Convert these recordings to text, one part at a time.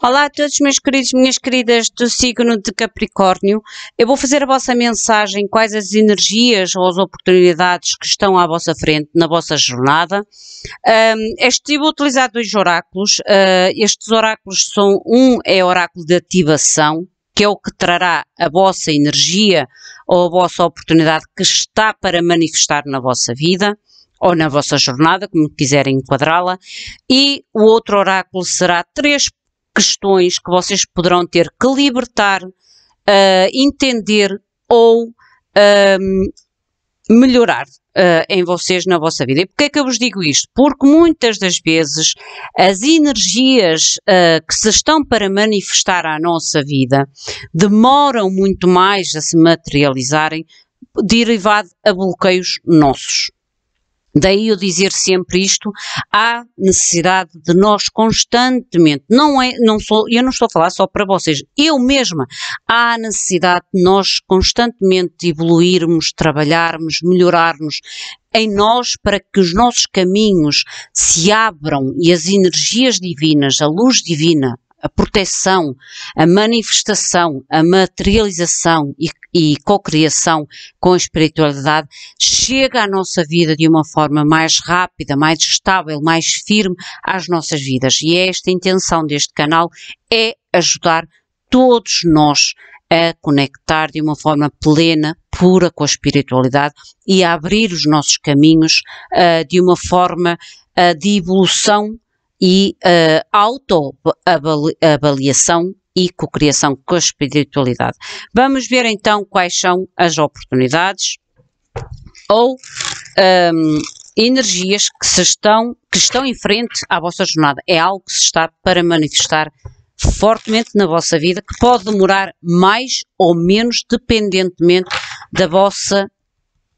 Olá a todos, meus queridos, minhas queridas do signo de Capricórnio. Eu vou fazer a vossa mensagem, quais as energias ou as oportunidades que estão à vossa frente, na vossa jornada. Um, estive a utilizar dois oráculos. Uh, estes oráculos são, um é oráculo de ativação, que é o que trará a vossa energia ou a vossa oportunidade que está para manifestar na vossa vida ou na vossa jornada, como quiserem enquadrá-la, e o outro oráculo será três questões que vocês poderão ter que libertar, uh, entender ou uh, melhorar uh, em vocês na vossa vida. E porquê é que eu vos digo isto? Porque muitas das vezes as energias uh, que se estão para manifestar à nossa vida demoram muito mais a se materializarem, derivado a bloqueios nossos. Daí eu dizer sempre isto, há necessidade de nós constantemente, não é, não sou, eu não estou a falar só para vocês, eu mesma, há necessidade de nós constantemente evoluirmos, trabalharmos, melhorarmos em nós para que os nossos caminhos se abram e as energias divinas, a luz divina, a proteção, a manifestação, a materialização e, e cocriação com a espiritualidade chega à nossa vida de uma forma mais rápida, mais estável, mais firme às nossas vidas. E é esta intenção deste canal é ajudar todos nós a conectar de uma forma plena, pura com a espiritualidade e a abrir os nossos caminhos uh, de uma forma uh, de evolução e uh, eh, autoavaliação e cocriação com a espiritualidade. Vamos ver então quais são as oportunidades ou um, ehm, energias que, se estão, que estão em frente à vossa jornada. É algo que se está para manifestar fortemente na vossa vida, que pode demorar mais ou menos, dependentemente da vossa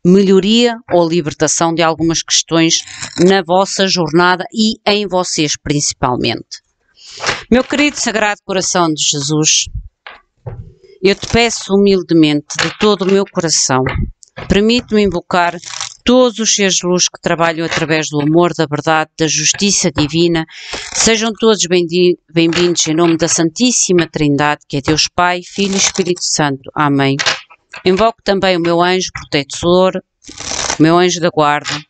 melhoria ou libertação de algumas questões na vossa jornada e em vocês principalmente. Meu querido Sagrado Coração de Jesus, eu te peço humildemente, de todo o meu coração, permite-me invocar todos os seres de luz que trabalham através do amor, da verdade, da justiça divina, sejam todos bem-vindos em nome da Santíssima Trindade, que é Deus Pai, Filho e Espírito Santo. Amém. Invoco também o meu anjo protetor, o meu anjo da guarda.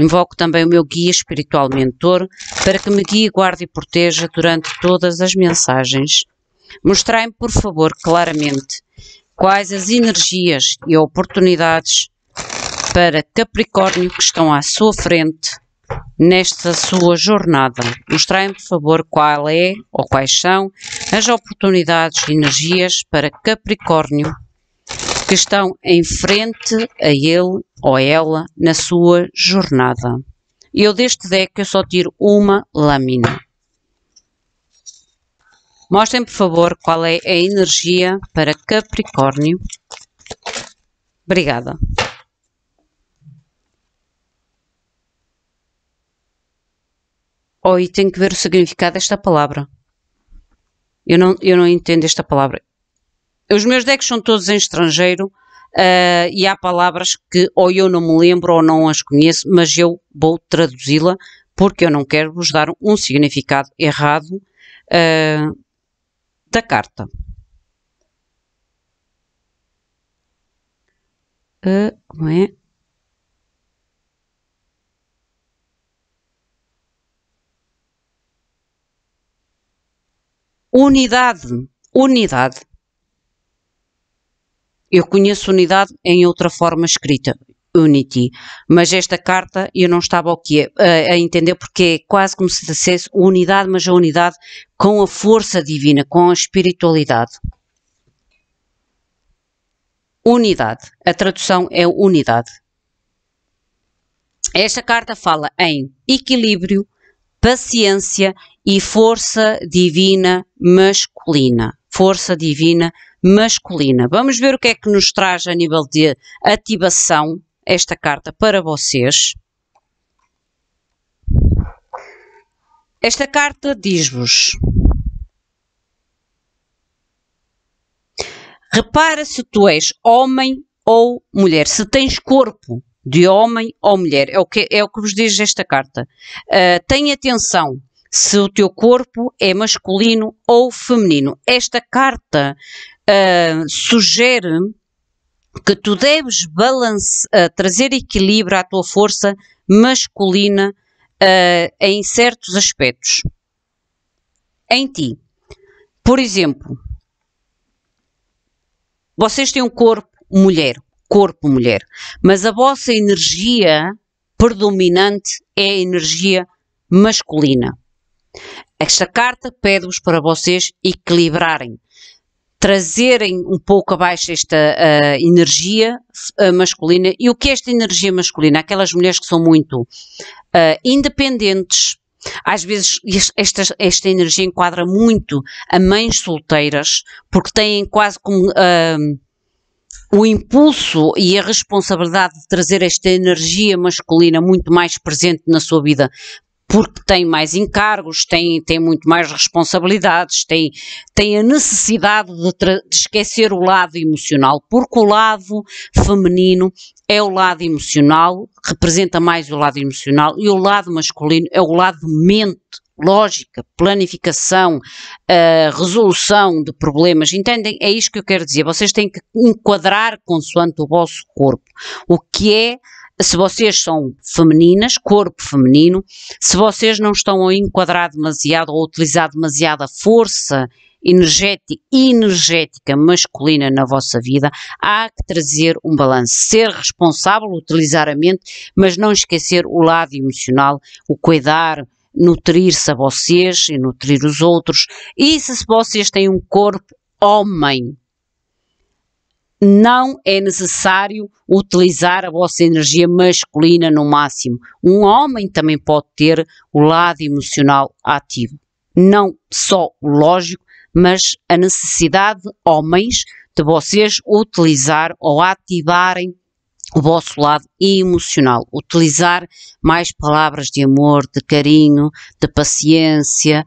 Invoco também o meu guia espiritual mentor para que me guie, guarde e proteja durante todas as mensagens. Mostrai-me, por favor, claramente quais as energias e oportunidades para Capricórnio que estão à sua frente nesta sua jornada. Mostrem, por favor, qual é ou quais são as oportunidades e energias para Capricórnio que estão em frente a ele ou ela na sua jornada. Eu deste deck eu só tiro uma lâmina. Mostrem, por favor, qual é a energia para Capricórnio. Obrigada. Oh, e tenho que ver o significado desta palavra. Eu não, eu não entendo esta palavra. Os meus decks são todos em estrangeiro uh, e há palavras que ou eu não me lembro ou não as conheço, mas eu vou traduzi-la porque eu não quero vos dar um significado errado uh, da carta. Uh, como é? Unidade, unidade. Eu conheço unidade em outra forma escrita, Unity, mas esta carta eu não estava a, a entender porque é quase como se dissesse unidade, mas a unidade com a força divina, com a espiritualidade. Unidade. A tradução é unidade. Esta carta fala em equilíbrio, paciência e força divina masculina. Força divina masculina. Vamos ver o que é que nos traz a nível de ativação esta carta para vocês. Esta carta diz-vos: Repara se tu és homem ou mulher, se tens corpo de homem ou mulher. É o que, é o que vos diz esta carta. Uh, atenção se o teu corpo é masculino ou feminino. Esta carta uh, sugere que tu deves balance, uh, trazer equilíbrio à tua força masculina uh, em certos aspectos. Em ti. Por exemplo, vocês têm um corpo mulher, corpo mulher, mas a vossa energia predominante é a energia masculina. Esta carta pede-vos para vocês equilibrarem, trazerem um pouco abaixo esta uh, energia uh, masculina. E o que é esta energia masculina? Aquelas mulheres que são muito uh, independentes. Às vezes esta, esta energia enquadra muito a mães solteiras, porque têm quase como eh, o impulso e a responsabilidade de trazer esta energia masculina muito mais presente na sua vida porque tem mais encargos, tem, tem muito mais responsabilidades, tem, tem a necessidade de, de esquecer o lado emocional, porque o lado feminino é o lado emocional, representa mais o lado emocional, e o lado masculino é o lado mente, lógica, planificação, uh, resolução de problemas, entendem? É isto que eu quero dizer. Vocês têm que enquadrar consoante o vosso corpo. O que é se vocês são femininas, corpo feminino, se vocês não estão a enquadrar demasiado ou a utilizar demasiada força energética, energética masculina na vossa vida, há que trazer um balanço, ser responsável, utilizar a mente, mas não esquecer o lado emocional, o cuidar, nutrir-se a vocês e nutrir os outros. E se vocês têm um corpo homem, não é necessário utilizar a vossa energia masculina no máximo. Um homem também pode ter o lado emocional ativo. Não só o lógico, mas a necessidade, homens, de vocês utilizar ou ativarem o vosso lado emocional. Utilizar mais palavras de amor, de carinho, de paciência,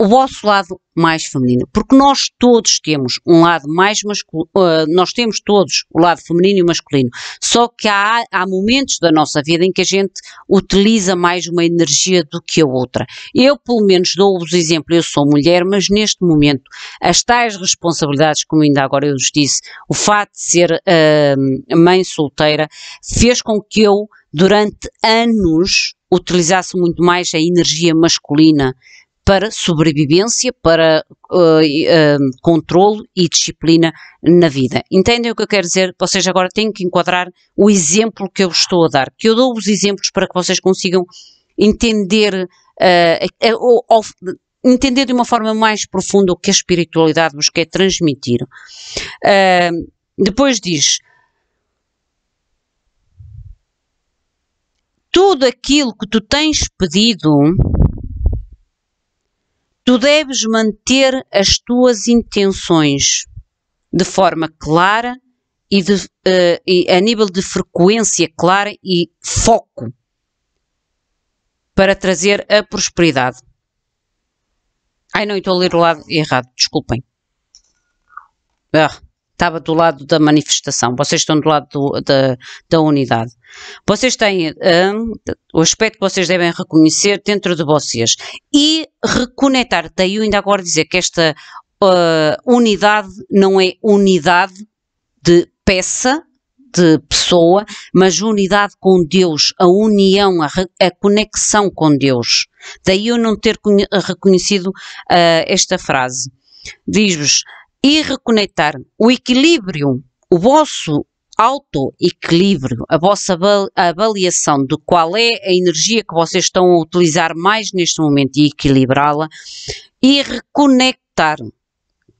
o vosso lado mais feminino, porque nós todos temos um lado mais masculino, uh, nós temos todos o lado feminino e masculino, só que há, há momentos da nossa vida em que a gente utiliza mais uma energia do que a outra. Eu, pelo menos, dou-vos exemplo, eu sou mulher, mas neste momento as tais responsabilidades, como ainda agora eu vos disse, o fato de ser uh, mãe solteira, fez com que eu, durante anos, utilizasse muito mais a energia masculina para sobrevivência, para uh, eh, uh, eh, controle e disciplina na vida. Entendem o que eu quero dizer? Vocês agora têm que enquadrar o exemplo que eu estou a dar, que eu dou os exemplos para que vocês consigam entender uh, entender de uma forma mais profunda o que a espiritualidade vos quer transmitir. depois diz, tudo aquilo que tu tens pedido Tu deves manter as tuas intenções de forma clara e, de, uh, e a nível de frequência clara e foco para trazer a prosperidade. Ai, não, estou a ler o lado errado, desculpem. Ah estava do lado da manifestação, vocês estão do lado do, da, da unidade. Vocês têm um, o aspecto que vocês devem reconhecer dentro de vocês e reconectar. Daí eu ainda agora dizer que esta uh, unidade não é unidade de peça, de pessoa, mas unidade com Deus, a união, a, a conexão com Deus. Daí eu não ter reconhecido uh, esta frase. Diz-vos, e reconectar o equilíbrio, o vosso auto equilíbrio a vossa avaliação de qual é a energia que vocês estão a utilizar mais neste momento e equilibrá-la e reconectar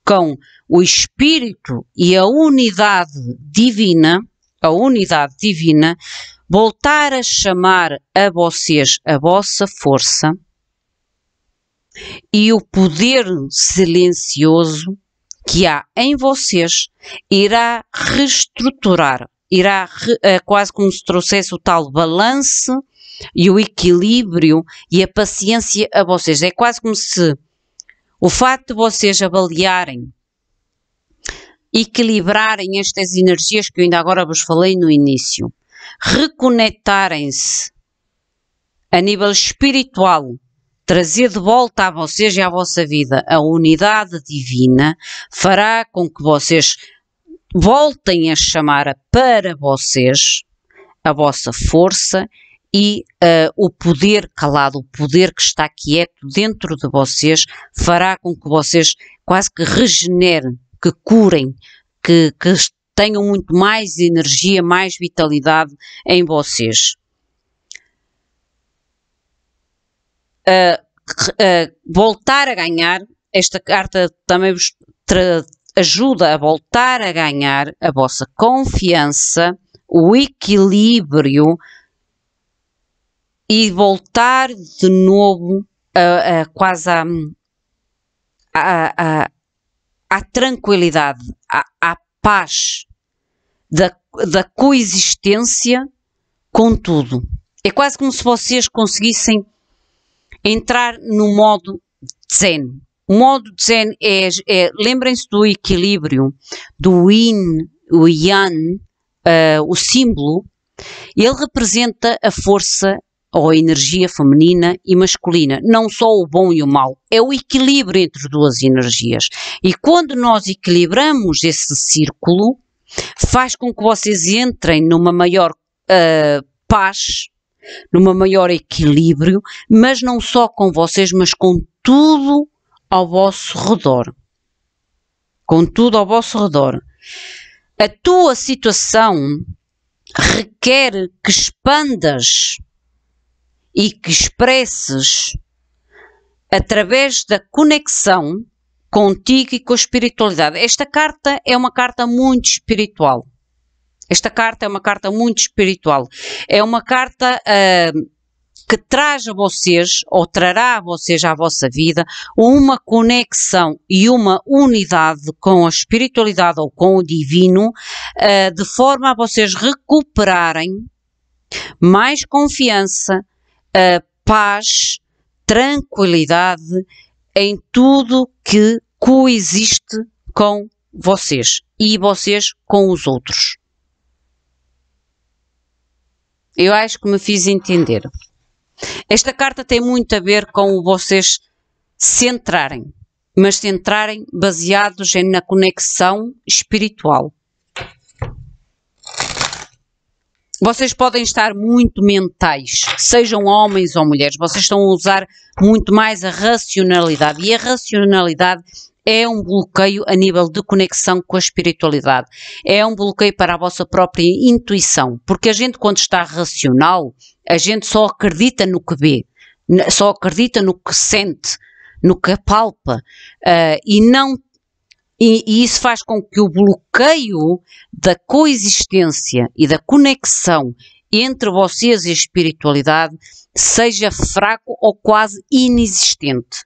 com o espírito e a unidade divina, a unidade divina, voltar a chamar a vocês a vossa força e o poder silencioso que há em vocês irá reestruturar, irá re, é quase como se trouxesse o tal balanço e o equilíbrio e a paciência a vocês. É quase como se o facto de vocês avaliarem, equilibrarem estas energias que eu ainda agora vos falei no início, reconectarem-se a nível espiritual trazer de volta a vocês e à vossa vida a unidade divina fará com que vocês voltem a chamar para vocês a vossa força e uh, o poder calado, o poder que está quieto dentro de vocês, fará com que vocês quase que regenerem, que curem, que, que tenham muito mais energia, mais vitalidade em vocês. uh, uh, voltar a ganhar, esta carta também vos ajuda a voltar a ganhar a vossa confiança, o equilíbrio e voltar de novo a, a quase à a, a, a, tranquilidade, à paz da, da coexistência com tudo. É quase como se vocês conseguissem entrar no modo zen. O modo zen é, é lembrem-se do equilíbrio, do yin, o yang, uh, o símbolo, ele representa a força ou a energia feminina e masculina, não só o bom e o mau, é o equilíbrio entre duas energias. E quando nós equilibramos esse círculo, faz com que vocês entrem numa maior uh, paz numa maior equilíbrio, mas não só com vocês, mas com tudo ao vosso redor. Com tudo ao vosso redor. A tua situação requer que expandas e que expresses através da conexão contigo e com a espiritualidade. Esta carta é uma carta muito espiritual. Esta carta é uma carta muito espiritual. É uma carta uh, que traz a vocês, ou trará a vocês à vossa vida, uma conexão e uma unidade com a espiritualidade ou com o divino, uh, de forma a vocês recuperarem mais confiança, uh, paz, tranquilidade em tudo que coexiste com vocês e vocês com os outros. Eu acho que me fiz entender. Esta carta tem muito a ver com vocês centrarem, mas centrarem baseados em, na conexão espiritual. Vocês podem estar muito mentais, sejam homens ou mulheres, vocês estão a usar muito mais a racionalidade. E a racionalidade é um bloqueio a nível de conexão com a espiritualidade, é um bloqueio para a vossa própria intuição, porque a gente, quando está racional, a gente só acredita no que vê, só acredita no que sente, no que apalpa, uh, eh, e não e, e, isso faz com que o bloqueio da coexistência e da conexão entre vocês e a espiritualidade seja fraco ou quase inexistente.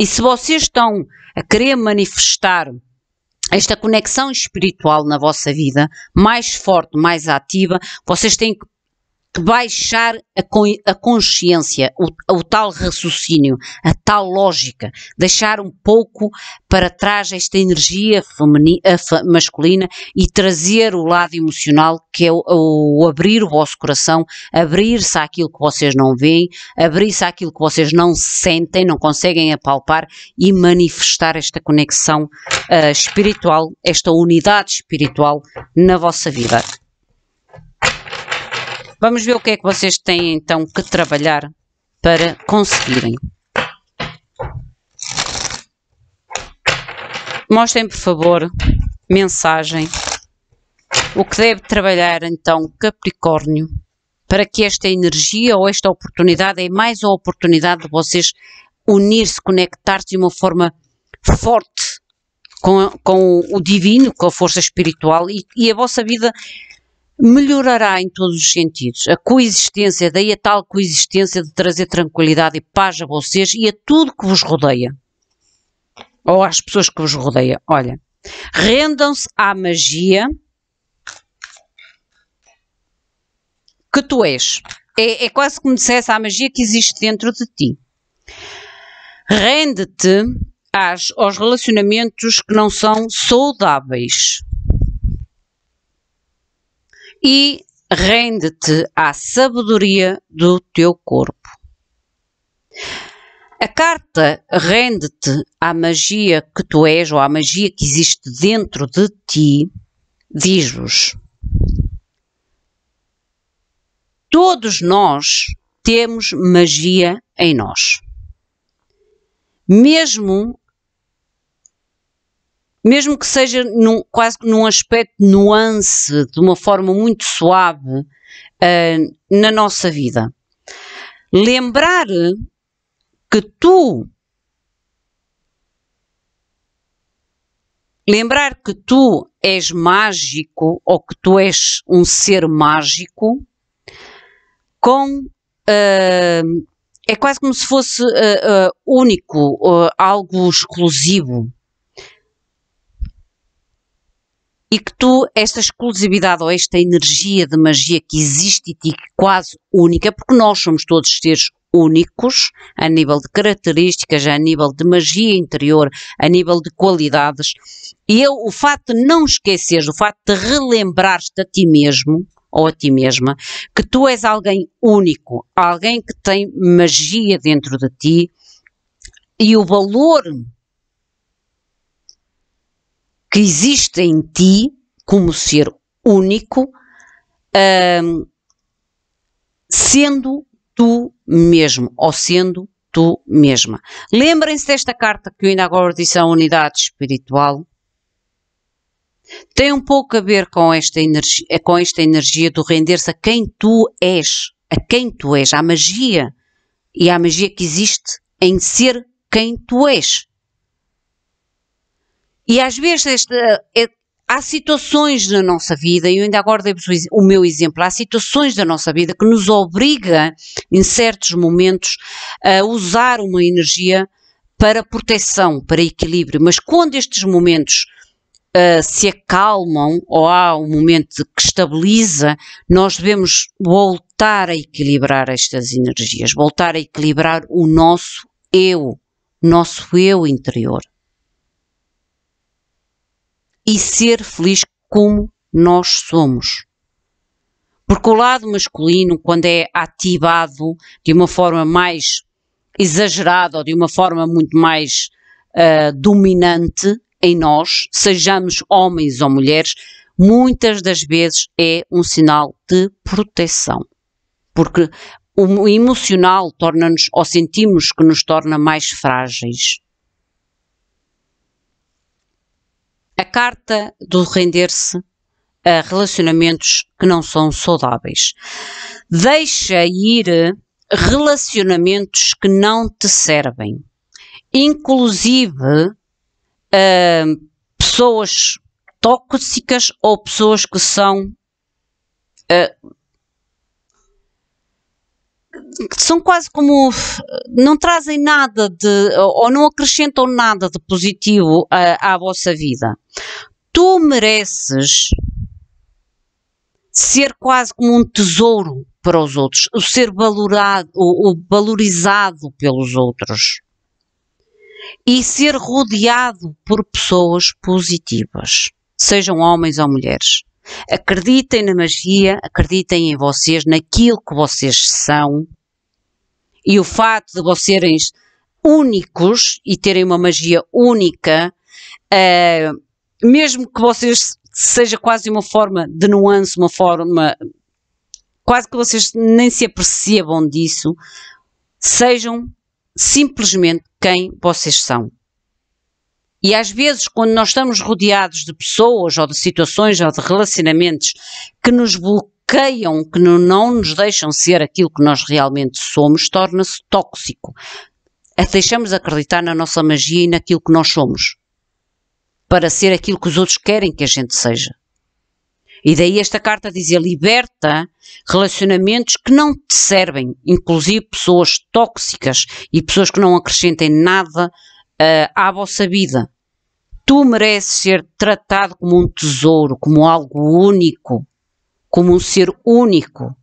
E se vocês estão a querer manifestar esta conexão espiritual na vossa vida, mais forte, mais ativa, vocês têm que que baixar a, a consciência, o, o, tal raciocínio, a tal lógica, deixar um pouco para trás esta energia masculina e trazer o lado emocional, que é o, o abrir o vosso coração, abrir-se àquilo que vocês não veem, abrir-se àquilo que vocês não sentem, não conseguem apalpar e manifestar esta conexão uh, espiritual, esta unidade espiritual na vossa vida. Vamos ver o que é que vocês têm então que trabalhar para conseguirem. Mostrem, por favor, mensagem. O que deve trabalhar então Capricórnio para que esta energia ou esta oportunidade é mais uma oportunidade de vocês unir-se, conectar-se de uma forma forte com, com, o divino, com a força espiritual e, e a vossa vida melhorará em todos os sentidos. A coexistência, daí a tal coexistência de trazer tranquilidade e paz a vocês e a tudo que vos rodeia. Ou às pessoas que vos rodeiam. Olha, rendam-se à magia que tu és. É, é quase como dissesse à magia que existe dentro de ti. Rende-te aos relacionamentos que não são saudáveis e rende-te à sabedoria do teu corpo. A carta rende-te à magia que tu és ou à magia que existe dentro de ti, diz-vos. Todos nós temos magia em nós. Mesmo mesmo que seja num, quase num aspecto nuance, de uma forma muito suave, uh, na nossa vida. Lembrar que tu. Lembrar que tu és mágico ou que tu és um ser mágico com. Uh, é quase como se fosse uh, único, algo exclusivo e que tu, esta exclusividade ou esta energia de magia que existe e ti, é quase única, porque nós somos todos seres únicos a nível de características, a nível de magia interior, a nível de qualidades. E eu, o facto de não esqueceres, o facto de relembrar-te a ti mesmo ou a ti mesma, que tu és alguém único, alguém que tem magia dentro de ti e o valor que existe em ti como ser único, sendo tu mesmo, ou sendo tu mesma. Lembrem-se desta carta que eu ainda agora disse à unidade espiritual. Tem um pouco a ver com esta energia, eh, com esta energia do render-se a quem tu és, a quem tu és, à magia e à magia que existe em ser quem tu és. E às vezes este, é, há situações na nossa vida, e eu ainda agora dei o meu exemplo, há situações da nossa vida que nos obriga, em certos momentos, a usar uma energia para proteção, para equilíbrio, mas quando estes momentos uh, se acalmam ou há um momento que estabiliza, nós devemos voltar a equilibrar estas energias, voltar a equilibrar o nosso eu, nosso eu interior e ser feliz como nós somos. Porque o lado masculino, quando é ativado de uma forma mais exagerada ou de uma forma muito mais uh, dominante em nós, sejamos homens ou mulheres, muitas das vezes é um sinal de proteção. Porque o emocional torna-nos, ou sentimos que nos torna mais frágeis. A carta do render-se a relacionamentos que não são saudáveis. Deixa ir relacionamentos que não te servem, inclusive uh, pessoas tóxicas ou pessoas que são uh, são quase como não trazem nada de ou não acrescentam nada de positivo à, à vossa vida. Tu mereces ser quase como um tesouro para os outros, o ser valorado, o, o valorizado pelos outros e ser rodeado por pessoas positivas, sejam homens ou mulheres. Acreditem na magia, acreditem em vocês, naquilo que vocês são e o facto de vocês serem únicos e terem uma magia única, uh, mesmo que vocês seja quase uma forma de nuance, uma forma quase que vocês nem se apercebam disso, sejam simplesmente quem vocês são. E às vezes, quando nós estamos rodeados de pessoas ou de situações ou de relacionamentos que nos bloqueiam, bloqueiam, que não nos deixam ser aquilo que nós realmente somos, torna-se tóxico. É, deixamos acreditar na nossa magia e naquilo que nós somos, para ser aquilo que os outros querem que a gente seja. E daí esta carta dizia: liberta relacionamentos que não te servem, inclusive pessoas tóxicas e pessoas que não acrescentem nada uh, à vossa vida. Tu mereces ser tratado como um tesouro, como algo único, como um ser único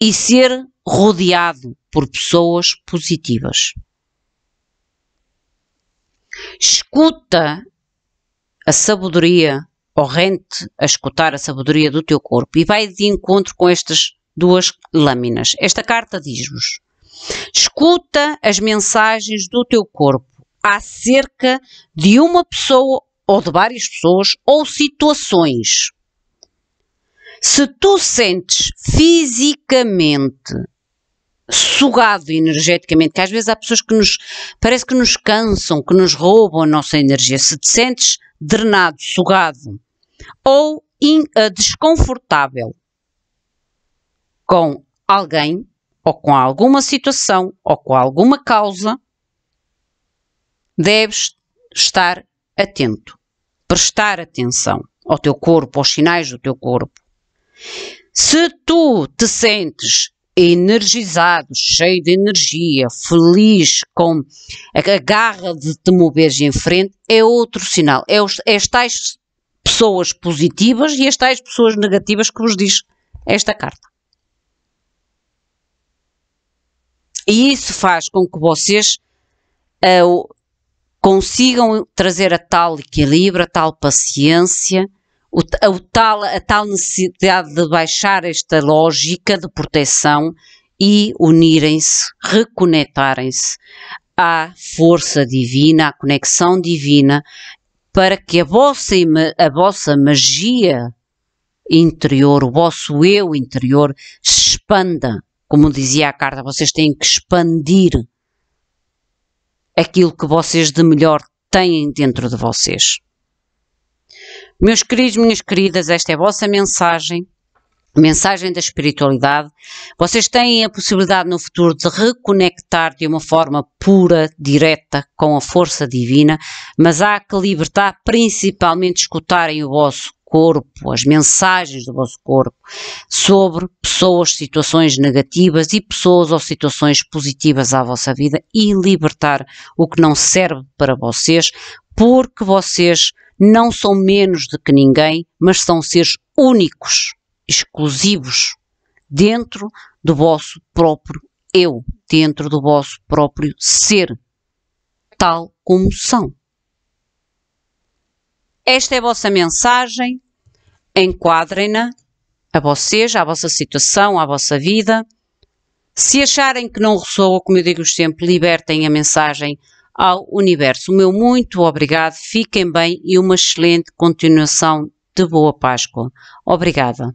e ser rodeado por pessoas positivas. Escuta a sabedoria, ou rente a escutar a sabedoria do teu corpo, e vai de encontro com estas duas lâminas. Esta carta diz-nos: escuta as mensagens do teu corpo acerca de uma pessoa ou de várias pessoas ou situações se tu sentes fisicamente sugado energeticamente, que às vezes há pessoas que nos parece que nos cansam, que nos roubam a nossa energia. Se te sentes drenado, sugado ou in, uh, desconfortável com alguém ou com alguma situação ou com alguma causa, deves estar atento, prestar atenção ao teu corpo, aos sinais do teu corpo. Se tu te sentes energizado, cheio de energia, feliz, com a garra de te moveres em frente, é outro sinal. É, os, é as tais pessoas positivas e as tais pessoas negativas que vos diz esta carta. E isso faz com que vocês uh, consigam trazer a tal equilíbrio, a tal paciência o, o tal, a tal necessidade de baixar esta lógica de proteção e unirem-se, reconectarem-se à força divina, à conexão divina, para que a vossa, a vossa magia interior, o vosso eu interior, se expanda. Como dizia a carta, vocês têm que expandir aquilo que vocês de melhor têm dentro de vocês. Meus queridos, minhas queridas, esta é a vossa mensagem mensagem da espiritualidade, vocês têm a possibilidade no futuro de reconectar de uma forma pura, direta, com a força divina, mas há que libertar, principalmente escutarem o vosso corpo, as mensagens do vosso corpo sobre pessoas, situações negativas e pessoas ou situações positivas à vossa vida e libertar o que não serve para vocês, porque vocês não são menos do que ninguém, mas são seres únicos, exclusivos, dentro do vosso próprio eu, dentro do vosso próprio ser, tal como são. Esta é a vossa mensagem, enquadrem-na a vocês, à vossa situação, à vossa vida. Se acharem que não ressoa, como eu digo sempre, libertem a mensagem ao universo. O meu muito obrigado, fiquem bem e uma excelente continuação de Boa Páscoa. Obrigada.